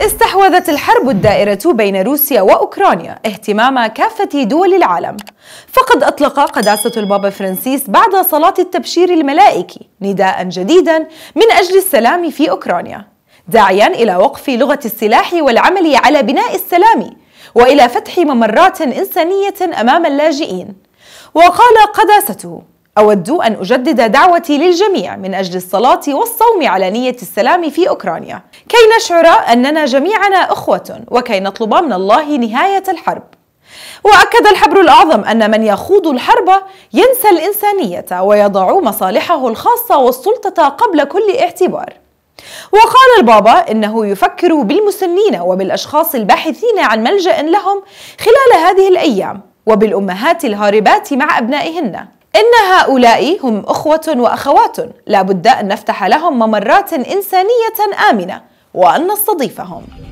استحوذت الحرب الدائرة بين روسيا وأوكرانيا اهتمام كافة دول العالم فقد أطلق قداسة البابا فرانسيس بعد صلاة التبشير الملائكي نداء جديدا من أجل السلام في أوكرانيا داعيا إلى وقف لغة السلاح والعمل على بناء السلام وإلى فتح ممرات إنسانية أمام اللاجئين وقال قداسته أود أن أجدد دعوتي للجميع من أجل الصلاة والصوم على نية السلام في أوكرانيا كي نشعر أننا جميعنا إخوة وكي نطلب من الله نهاية الحرب وأكد الحبر الأعظم أن من يخوض الحرب ينسى الإنسانية ويضع مصالحه الخاصة والسلطة قبل كل اعتبار وقال البابا إنه يفكر بالمسنين وبالأشخاص الباحثين عن ملجأ لهم خلال هذه الأيام وبالأمهات الهاربات مع أبنائهن إن هؤلاء هم أخوة وأخوات لا بد أن نفتح لهم ممرات إنسانية آمنة وأن نستضيفهم